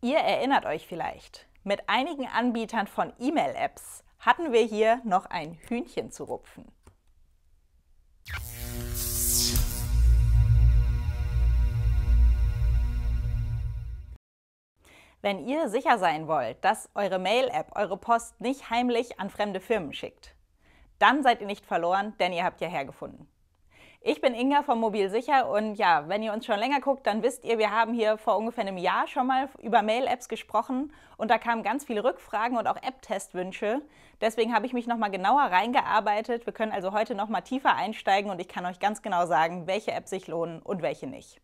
Ihr erinnert euch vielleicht, mit einigen Anbietern von E-Mail-Apps hatten wir hier noch ein Hühnchen zu rupfen. Wenn ihr sicher sein wollt, dass eure Mail-App eure Post nicht heimlich an fremde Firmen schickt, dann seid ihr nicht verloren, denn ihr habt ja hergefunden. Ich bin Inga von Mobilsicher und ja, wenn ihr uns schon länger guckt, dann wisst ihr, wir haben hier vor ungefähr einem Jahr schon mal über Mail-Apps gesprochen und da kamen ganz viele Rückfragen und auch App-Testwünsche. Deswegen habe ich mich nochmal genauer reingearbeitet. Wir können also heute nochmal tiefer einsteigen und ich kann euch ganz genau sagen, welche Apps sich lohnen und welche nicht.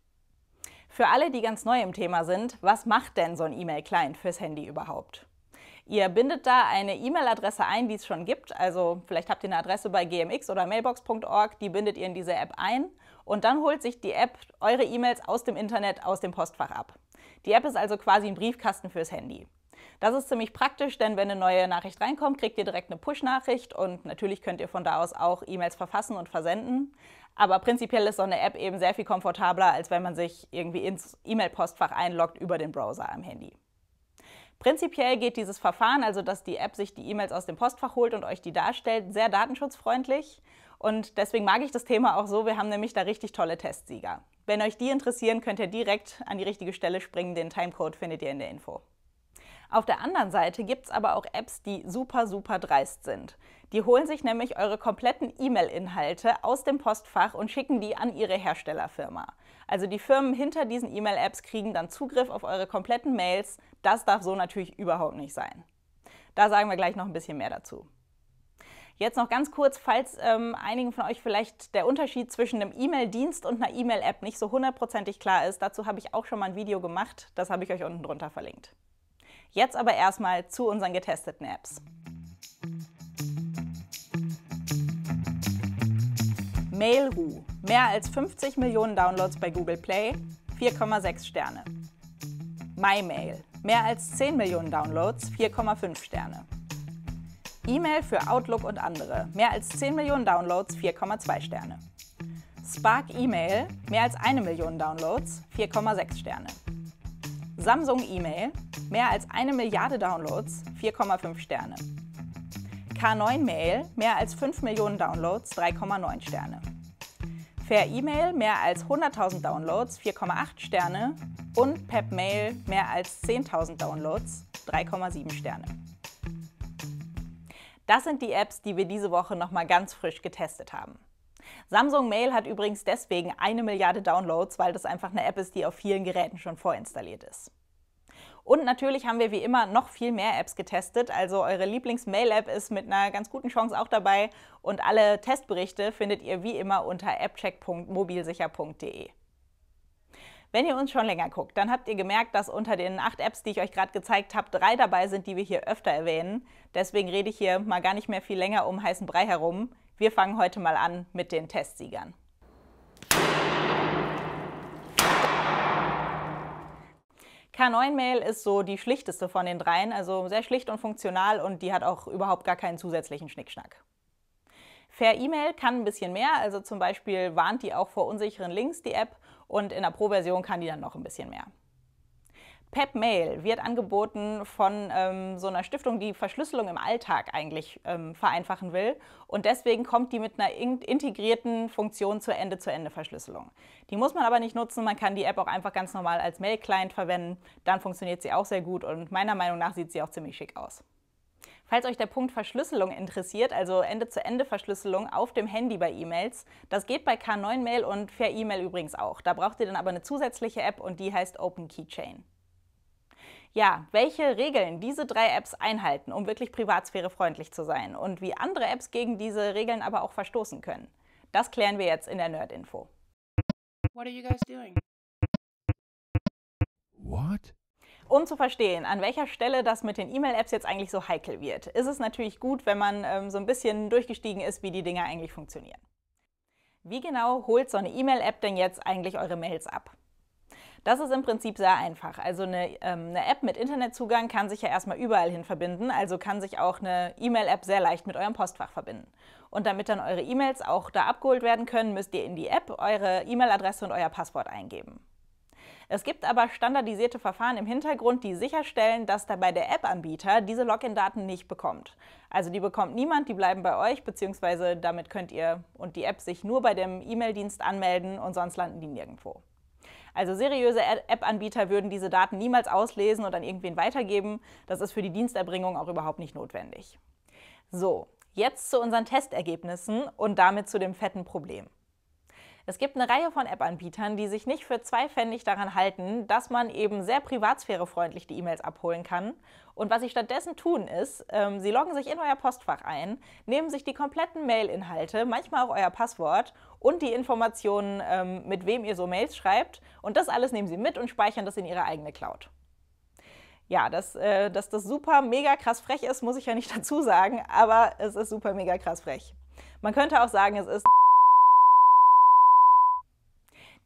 Für alle, die ganz neu im Thema sind, was macht denn so ein E-Mail-Client fürs Handy überhaupt? Ihr bindet da eine E-Mail-Adresse ein, die es schon gibt. Also vielleicht habt ihr eine Adresse bei gmx oder mailbox.org, die bindet ihr in diese App ein und dann holt sich die App eure E-Mails aus dem Internet, aus dem Postfach ab. Die App ist also quasi ein Briefkasten fürs Handy. Das ist ziemlich praktisch, denn wenn eine neue Nachricht reinkommt, kriegt ihr direkt eine Push-Nachricht und natürlich könnt ihr von da aus auch E-Mails verfassen und versenden. Aber prinzipiell ist so eine App eben sehr viel komfortabler, als wenn man sich irgendwie ins E-Mail-Postfach einloggt über den Browser am Handy. Prinzipiell geht dieses Verfahren, also dass die App sich die E-Mails aus dem Postfach holt und euch die darstellt, sehr datenschutzfreundlich. Und deswegen mag ich das Thema auch so. Wir haben nämlich da richtig tolle Testsieger. Wenn euch die interessieren, könnt ihr direkt an die richtige Stelle springen. Den Timecode findet ihr in der Info. Auf der anderen Seite gibt es aber auch Apps, die super, super dreist sind. Die holen sich nämlich eure kompletten E-Mail-Inhalte aus dem Postfach und schicken die an ihre Herstellerfirma. Also die Firmen hinter diesen E-Mail-Apps kriegen dann Zugriff auf eure kompletten Mails. Das darf so natürlich überhaupt nicht sein. Da sagen wir gleich noch ein bisschen mehr dazu. Jetzt noch ganz kurz, falls ähm, einigen von euch vielleicht der Unterschied zwischen einem E-Mail-Dienst und einer E-Mail-App nicht so hundertprozentig klar ist, dazu habe ich auch schon mal ein Video gemacht, das habe ich euch unten drunter verlinkt. Jetzt aber erstmal zu unseren getesteten Apps. Mail.ru. Mehr als 50 Millionen Downloads bei Google Play, 4,6 Sterne. MyMail. Mehr als 10 Millionen Downloads, 4,5 Sterne. E-Mail für Outlook und andere. Mehr als 10 Millionen Downloads, 4,2 Sterne. Spark E-Mail. Mehr als 1 Million Downloads, 4,6 Sterne. Samsung E-Mail, mehr als eine Milliarde Downloads, 4,5 Sterne. K9 Mail, mehr als 5 Millionen Downloads, 3,9 Sterne. Fair E-Mail, mehr als 100.000 Downloads, 4,8 Sterne. Und Pep Mail, mehr als 10.000 Downloads, 3,7 Sterne. Das sind die Apps, die wir diese Woche nochmal ganz frisch getestet haben. Samsung Mail hat übrigens deswegen eine Milliarde Downloads, weil das einfach eine App ist, die auf vielen Geräten schon vorinstalliert ist. Und natürlich haben wir wie immer noch viel mehr Apps getestet. Also eure Lieblings-Mail-App ist mit einer ganz guten Chance auch dabei. Und alle Testberichte findet ihr wie immer unter appcheck.mobilsicher.de. Wenn ihr uns schon länger guckt, dann habt ihr gemerkt, dass unter den acht Apps, die ich euch gerade gezeigt habe, drei dabei sind, die wir hier öfter erwähnen. Deswegen rede ich hier mal gar nicht mehr viel länger um heißen Brei herum. Wir fangen heute mal an mit den Testsiegern. K9-Mail ist so die schlichteste von den dreien, also sehr schlicht und funktional und die hat auch überhaupt gar keinen zusätzlichen Schnickschnack. Fair E-Mail kann ein bisschen mehr, also zum Beispiel warnt die auch vor unsicheren Links, die App, und in der Pro-Version kann die dann noch ein bisschen mehr. PepMail wird angeboten von ähm, so einer Stiftung, die Verschlüsselung im Alltag eigentlich ähm, vereinfachen will. Und deswegen kommt die mit einer in integrierten Funktion zur Ende-zu-Ende-Verschlüsselung. Die muss man aber nicht nutzen. Man kann die App auch einfach ganz normal als Mail-Client verwenden. Dann funktioniert sie auch sehr gut und meiner Meinung nach sieht sie auch ziemlich schick aus. Falls euch der Punkt Verschlüsselung interessiert, also Ende-zu-Ende-Verschlüsselung auf dem Handy bei E-Mails, das geht bei K9 Mail und fair E-Mail übrigens auch. Da braucht ihr dann aber eine zusätzliche App und die heißt Open Keychain ja, welche Regeln diese drei Apps einhalten, um wirklich privatsphärefreundlich zu sein und wie andere Apps gegen diese Regeln aber auch verstoßen können. Das klären wir jetzt in der Nerd-Info. What are you guys doing? What? Um zu verstehen, an welcher Stelle das mit den E-Mail-Apps jetzt eigentlich so heikel wird, ist es natürlich gut, wenn man ähm, so ein bisschen durchgestiegen ist, wie die Dinger eigentlich funktionieren. Wie genau holt so eine E-Mail-App denn jetzt eigentlich eure Mails ab? Das ist im Prinzip sehr einfach. Also eine, ähm, eine App mit Internetzugang kann sich ja erstmal überall hin verbinden, also kann sich auch eine E-Mail-App sehr leicht mit eurem Postfach verbinden. Und damit dann eure E-Mails auch da abgeholt werden können, müsst ihr in die App eure E-Mail-Adresse und euer Passwort eingeben. Es gibt aber standardisierte Verfahren im Hintergrund, die sicherstellen, dass dabei der App-Anbieter diese Login-Daten nicht bekommt. Also die bekommt niemand, die bleiben bei euch, beziehungsweise damit könnt ihr und die App sich nur bei dem E-Mail-Dienst anmelden und sonst landen die nirgendwo. Also seriöse App-Anbieter würden diese Daten niemals auslesen und an irgendwen weitergeben. Das ist für die Diensterbringung auch überhaupt nicht notwendig. So, jetzt zu unseren Testergebnissen und damit zu dem fetten Problem. Es gibt eine Reihe von App-Anbietern, die sich nicht für zwei Pfennig daran halten, dass man eben sehr privatsphärefreundlich die E-Mails abholen kann. Und was sie stattdessen tun ist, ähm, sie loggen sich in euer Postfach ein, nehmen sich die kompletten Mail-Inhalte, manchmal auch euer Passwort und die Informationen, ähm, mit wem ihr so Mails schreibt. Und das alles nehmen sie mit und speichern das in ihre eigene Cloud. Ja, dass, äh, dass das super mega krass frech ist, muss ich ja nicht dazu sagen, aber es ist super mega krass frech. Man könnte auch sagen, es ist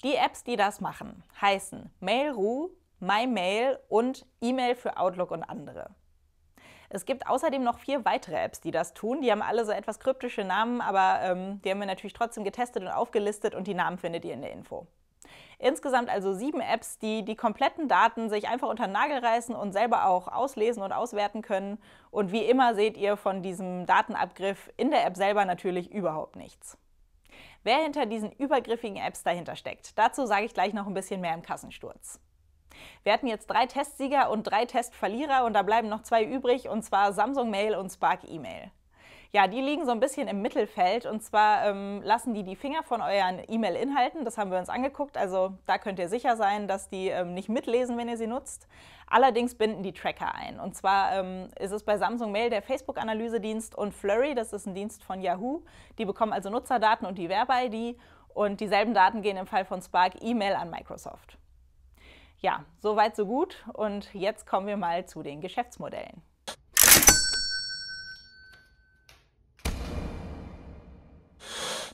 die Apps, die das machen, heißen Mail.ru, MyMail und E-Mail für Outlook und andere. Es gibt außerdem noch vier weitere Apps, die das tun. Die haben alle so etwas kryptische Namen, aber ähm, die haben wir natürlich trotzdem getestet und aufgelistet und die Namen findet ihr in der Info. Insgesamt also sieben Apps, die die kompletten Daten sich einfach unter den Nagel reißen und selber auch auslesen und auswerten können. Und wie immer seht ihr von diesem Datenabgriff in der App selber natürlich überhaupt nichts wer hinter diesen übergriffigen Apps dahinter steckt. Dazu sage ich gleich noch ein bisschen mehr im Kassensturz. Wir hatten jetzt drei Testsieger und drei Testverlierer und da bleiben noch zwei übrig, und zwar Samsung Mail und Spark E-Mail. Ja, die liegen so ein bisschen im Mittelfeld und zwar ähm, lassen die die Finger von euren E-Mail-Inhalten. Das haben wir uns angeguckt. Also da könnt ihr sicher sein, dass die ähm, nicht mitlesen, wenn ihr sie nutzt. Allerdings binden die Tracker ein. Und zwar ähm, ist es bei Samsung Mail der Facebook-Analysedienst und Flurry, das ist ein Dienst von Yahoo. Die bekommen also Nutzerdaten und die Werbe-ID. Und dieselben Daten gehen im Fall von Spark E-Mail an Microsoft. Ja, soweit so gut. Und jetzt kommen wir mal zu den Geschäftsmodellen.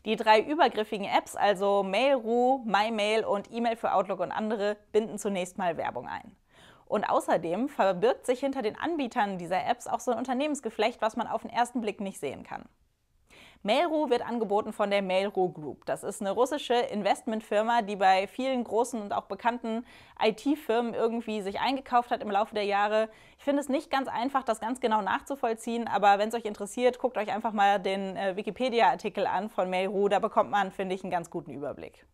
Die drei übergriffigen Apps, also Mail.ru, MyMail und E-Mail für Outlook und andere, binden zunächst mal Werbung ein. Und außerdem verbirgt sich hinter den Anbietern dieser Apps auch so ein Unternehmensgeflecht, was man auf den ersten Blick nicht sehen kann. Mail.ru wird angeboten von der Mail.ru Group. Das ist eine russische Investmentfirma, die bei vielen großen und auch bekannten IT-Firmen irgendwie sich eingekauft hat im Laufe der Jahre. Ich finde es nicht ganz einfach, das ganz genau nachzuvollziehen, aber wenn es euch interessiert, guckt euch einfach mal den äh, Wikipedia-Artikel an von Mail.ru. Da bekommt man, finde ich, einen ganz guten Überblick.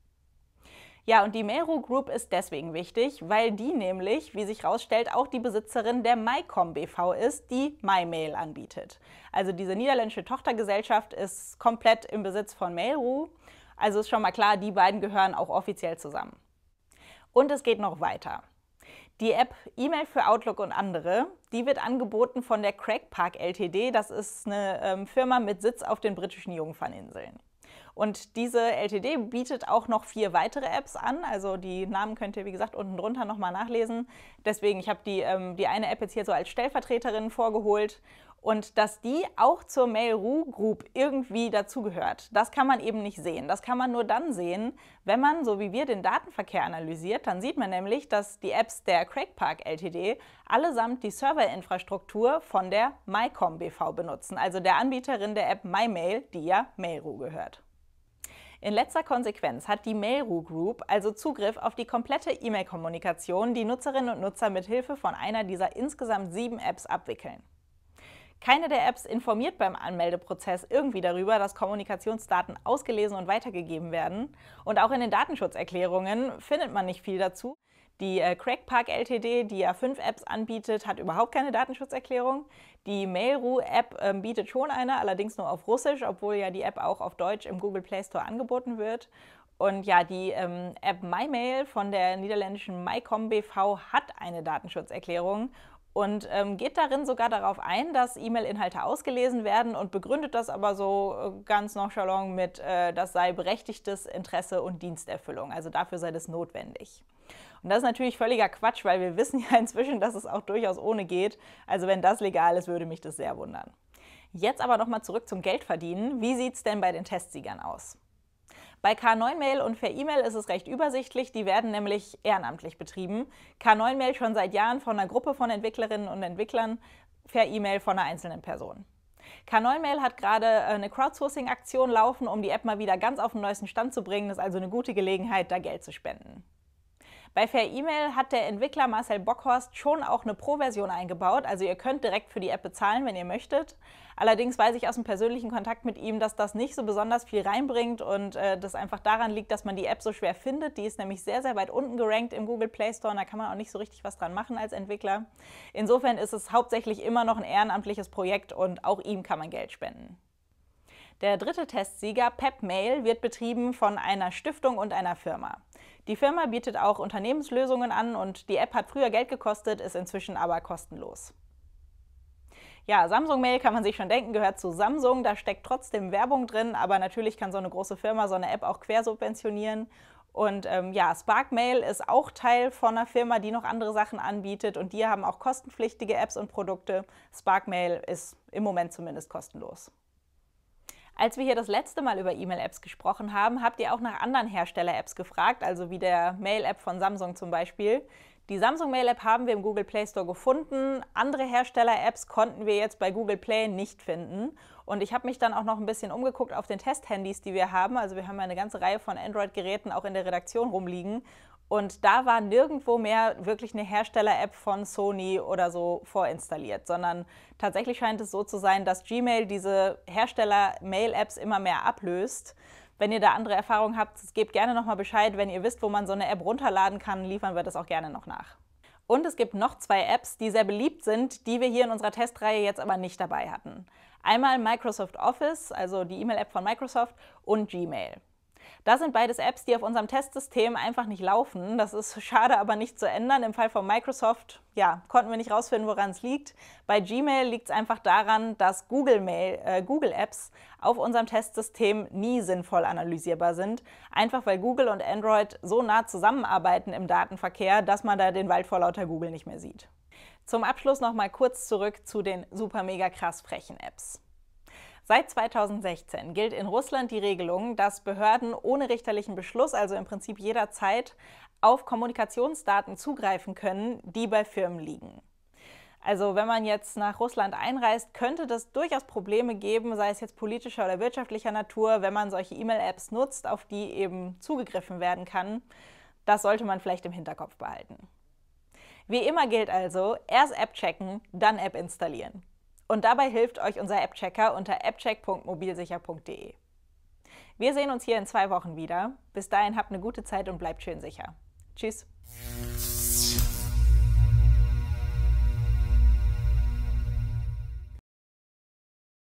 Ja, und die Mero Group ist deswegen wichtig, weil die nämlich, wie sich herausstellt, auch die Besitzerin der MyCom BV ist, die MyMail anbietet. Also diese niederländische Tochtergesellschaft ist komplett im Besitz von Mailru. Also ist schon mal klar, die beiden gehören auch offiziell zusammen. Und es geht noch weiter. Die App E-Mail für Outlook und andere, die wird angeboten von der Craig Park Ltd. Das ist eine ähm, Firma mit Sitz auf den britischen Jungferninseln. Und diese LTD bietet auch noch vier weitere Apps an. Also die Namen könnt ihr, wie gesagt, unten drunter nochmal nachlesen. Deswegen, ich habe die, ähm, die eine App jetzt hier so als Stellvertreterin vorgeholt. Und dass die auch zur Mail.ru Group irgendwie dazugehört, das kann man eben nicht sehen. Das kann man nur dann sehen, wenn man, so wie wir, den Datenverkehr analysiert. Dann sieht man nämlich, dass die Apps der Craigpark LTD allesamt die Serverinfrastruktur von der MyCom BV benutzen, also der Anbieterin der App MyMail, die ja Mail.ru gehört. In letzter Konsequenz hat die Mail.ru Group also Zugriff auf die komplette E-Mail-Kommunikation, die Nutzerinnen und Nutzer mit Hilfe von einer dieser insgesamt sieben Apps abwickeln. Keine der Apps informiert beim Anmeldeprozess irgendwie darüber, dass Kommunikationsdaten ausgelesen und weitergegeben werden. Und auch in den Datenschutzerklärungen findet man nicht viel dazu. Die äh, Crackpark LTD, die ja fünf Apps anbietet, hat überhaupt keine Datenschutzerklärung. Die Mail.ru-App äh, bietet schon eine, allerdings nur auf Russisch, obwohl ja die App auch auf Deutsch im Google Play Store angeboten wird. Und ja, die ähm, App MyMail von der niederländischen MyCom BV hat eine Datenschutzerklärung und ähm, geht darin sogar darauf ein, dass E-Mail-Inhalte ausgelesen werden und begründet das aber so äh, ganz nonchalant mit, äh, das sei berechtigtes Interesse und Diensterfüllung. Also dafür sei das notwendig. Und das ist natürlich völliger Quatsch, weil wir wissen ja inzwischen, dass es auch durchaus ohne geht. Also wenn das legal ist, würde mich das sehr wundern. Jetzt aber nochmal zurück zum Geldverdienen. Wie sieht es denn bei den Testsiegern aus? Bei K9-Mail und per E-Mail ist es recht übersichtlich, die werden nämlich ehrenamtlich betrieben. K9-Mail schon seit Jahren von einer Gruppe von Entwicklerinnen und Entwicklern, per E-Mail von einer einzelnen Person. K9-Mail hat gerade äh, eine Crowdsourcing-Aktion laufen, um die App mal wieder ganz auf den neuesten Stand zu bringen. Das ist also eine gute Gelegenheit, da Geld zu spenden. Bei Fair Email hat der Entwickler Marcel Bockhorst schon auch eine Pro-Version eingebaut. Also ihr könnt direkt für die App bezahlen, wenn ihr möchtet. Allerdings weiß ich aus dem persönlichen Kontakt mit ihm, dass das nicht so besonders viel reinbringt und äh, das einfach daran liegt, dass man die App so schwer findet. Die ist nämlich sehr, sehr weit unten gerankt im Google Play Store und da kann man auch nicht so richtig was dran machen als Entwickler. Insofern ist es hauptsächlich immer noch ein ehrenamtliches Projekt und auch ihm kann man Geld spenden. Der dritte Testsieger, PepMail, wird betrieben von einer Stiftung und einer Firma. Die Firma bietet auch Unternehmenslösungen an und die App hat früher Geld gekostet, ist inzwischen aber kostenlos. Ja, Samsung Mail kann man sich schon denken, gehört zu Samsung. Da steckt trotzdem Werbung drin, aber natürlich kann so eine große Firma so eine App auch quersubventionieren. Und ähm, ja, Spark Mail ist auch Teil von einer Firma, die noch andere Sachen anbietet und die haben auch kostenpflichtige Apps und Produkte. Spark Mail ist im Moment zumindest kostenlos. Als wir hier das letzte Mal über E-Mail-Apps gesprochen haben, habt ihr auch nach anderen Hersteller-Apps gefragt, also wie der Mail-App von Samsung zum Beispiel. Die Samsung Mail App haben wir im Google Play Store gefunden. Andere Hersteller-Apps konnten wir jetzt bei Google Play nicht finden. Und ich habe mich dann auch noch ein bisschen umgeguckt auf den Testhandys, die wir haben. Also wir haben eine ganze Reihe von Android-Geräten auch in der Redaktion rumliegen. Und da war nirgendwo mehr wirklich eine Hersteller-App von Sony oder so vorinstalliert, sondern tatsächlich scheint es so zu sein, dass Gmail diese Hersteller-Mail-Apps immer mehr ablöst. Wenn ihr da andere Erfahrungen habt, gebt gerne nochmal Bescheid. Wenn ihr wisst, wo man so eine App runterladen kann, liefern wir das auch gerne noch nach. Und es gibt noch zwei Apps, die sehr beliebt sind, die wir hier in unserer Testreihe jetzt aber nicht dabei hatten. Einmal Microsoft Office, also die E-Mail-App von Microsoft, und Gmail. Das sind beides Apps, die auf unserem Testsystem einfach nicht laufen. Das ist schade, aber nicht zu ändern. Im Fall von Microsoft, ja, konnten wir nicht rausfinden, woran es liegt. Bei Gmail liegt es einfach daran, dass Google, Mail, äh, Google Apps auf unserem Testsystem nie sinnvoll analysierbar sind. Einfach weil Google und Android so nah zusammenarbeiten im Datenverkehr, dass man da den Wald vor lauter Google nicht mehr sieht. Zum Abschluss noch mal kurz zurück zu den super mega krass frechen Apps. Seit 2016 gilt in Russland die Regelung, dass Behörden ohne richterlichen Beschluss, also im Prinzip jederzeit, auf Kommunikationsdaten zugreifen können, die bei Firmen liegen. Also wenn man jetzt nach Russland einreist, könnte das durchaus Probleme geben, sei es jetzt politischer oder wirtschaftlicher Natur, wenn man solche E-Mail-Apps nutzt, auf die eben zugegriffen werden kann. Das sollte man vielleicht im Hinterkopf behalten. Wie immer gilt also, erst App checken, dann App installieren. Und dabei hilft euch unser App-Checker unter appcheck.mobilsicher.de. Wir sehen uns hier in zwei Wochen wieder. Bis dahin habt eine gute Zeit und bleibt schön sicher. Tschüss.